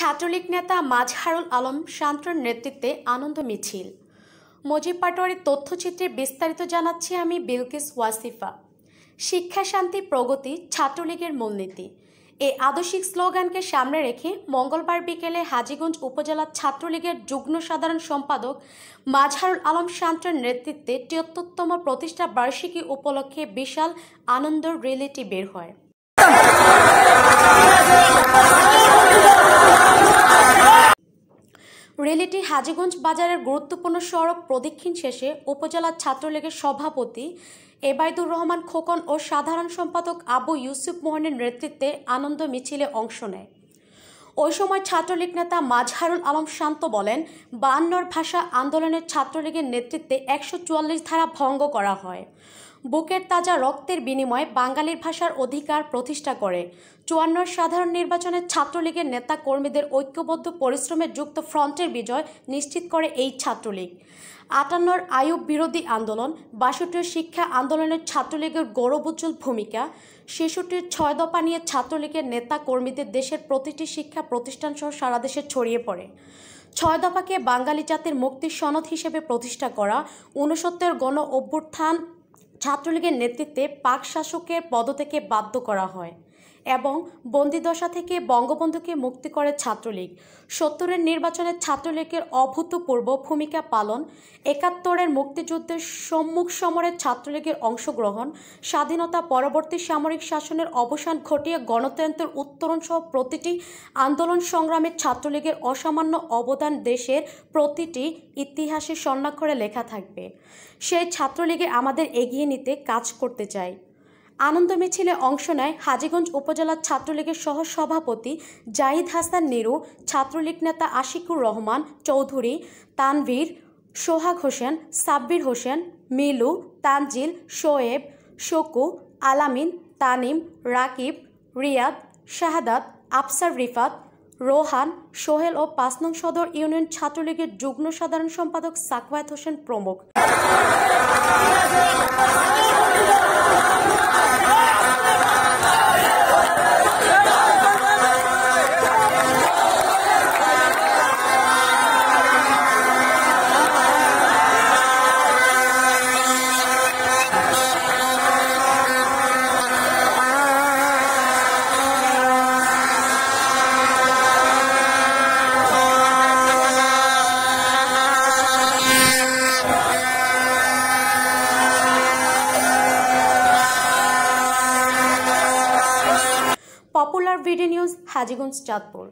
ছাত্রলীগ নেতা মাজহারুল আলম শান্তর নেতৃত্বে আনন্দ মিছিল মজিব পাটোয়ারির তথ্যচিত্রে বিস্তারিত জানাচ্ছি আমি বিলকিস ওয়াসিফা শিক্ষা শান্তি প্রগতি ছাত্রলীগের মূলনীতি এই আদর্শিক স্লোগানকে সামনে রেখে মঙ্গলবার বিকেলে হাজিগঞ্জ উপজেলা ছাত্রলীগের যুগ্ম সাধারণ সম্পাদক মাজহারুল আলম শান্তর নেতৃত্বে তিয়ত্তরতম প্রতিষ্ঠা বার্ষিকী উপলক্ষে বিশাল আনন্দ রিলিটি বের হয় সিলেটের হাজিগঞ্জ বাজারের গুরুত্বপূর্ণ সড়ক প্রদক্ষিণ শেষে উপজেলা ছাত্রলীগের সভাপতি এবায়দুর রহমান খোকন ও সাধারণ সম্পাদক আবু ইউসুফ মোহনের নেতৃত্বে আনন্দ মিছিলে অংশ নেয় ওই সময় ছাত্রলীগ নেতা মাঝহারুল আলম শান্ত বলেন বায়ান্নর ভাষা আন্দোলনের ছাত্রলীগের নেতৃত্বে একশো ধারা ভঙ্গ করা হয় বুকের তাজা রক্তের বিনিময়ে বাঙালির ভাষার অধিকার প্রতিষ্ঠা করে চুয়ান্নর সাধারণ নির্বাচনে ছাত্রলীগের নেতা কর্মীদের ঐক্যবদ্ধ পরিশ্রমে যুক্ত ফ্রন্টের বিজয় নিশ্চিত করে এই ছাত্রলীগ আটান্নর আয়ুব বিরোধী আন্দোলন বাষট্টির শিক্ষা আন্দোলনের ছাত্রলীগের উজ্জ্বল ভূমিকা শিশুটির ছয় দফা নিয়ে ছাত্রলীগের নেতা কর্মীদের দেশের প্রতিটি শিক্ষা প্রতিষ্ঠান সহ সারা দেশে ছড়িয়ে পড়ে ছয় দফাকে বাঙালি জাতির মুক্তির সনদ হিসেবে প্রতিষ্ঠা করা ঊনসত্তর গণ অভ্যুত্থান ছাত্রলীগের নেতৃত্বে পাক শাসকের পদ থেকে বাধ্য করা হয় এবং বন্দিদশা থেকে বঙ্গবন্ধুকে মুক্তি করে ছাত্রলীগ সত্তরের নির্বাচনে ছাত্রলীগের অভূতপূর্ব ভূমিকা পালন একাত্তরের মুক্তিযুদ্ধের সম্মুখ সমরে ছাত্রলীগের অংশগ্রহণ স্বাধীনতা পরবর্তী সামরিক শাসনের অবসান ঘটিয়ে গণতন্ত্রের উত্তরণ সহ প্রতিটি আন্দোলন সংগ্রামে ছাত্রলীগের অসামান্য অবদান দেশের প্রতিটি ইতিহাসে স্বর্ণাক্ষরে লেখা থাকবে সেই ছাত্রলীগে আমাদের এগিয়ে নিতে কাজ করতে চায় আনন্দ মিছিলে অংশ নেয় হাজিগঞ্জ উপজেলা ছাত্রলীগের সহ সভাপতি জাহিদ হাসান নিরু ছাত্রলীগ নেতা আশিকুর রহমান চৌধুরী তানভীর সোহাগ হোসেন সাব্বির হোসেন মিলু তানজিল শোয়েব শকু আলামিন তানিম রাকিব রিয়াদ শাহাদাত আফসার রিফাত রোহান সোহেল ও পাঁচ নং সদর ইউনিয়ন ছাত্রলীগের যুগ্ম সাধারণ সম্পাদক সাকওয়াত হোসেন প্রমুখ popular BD news Hajiganj Chandpur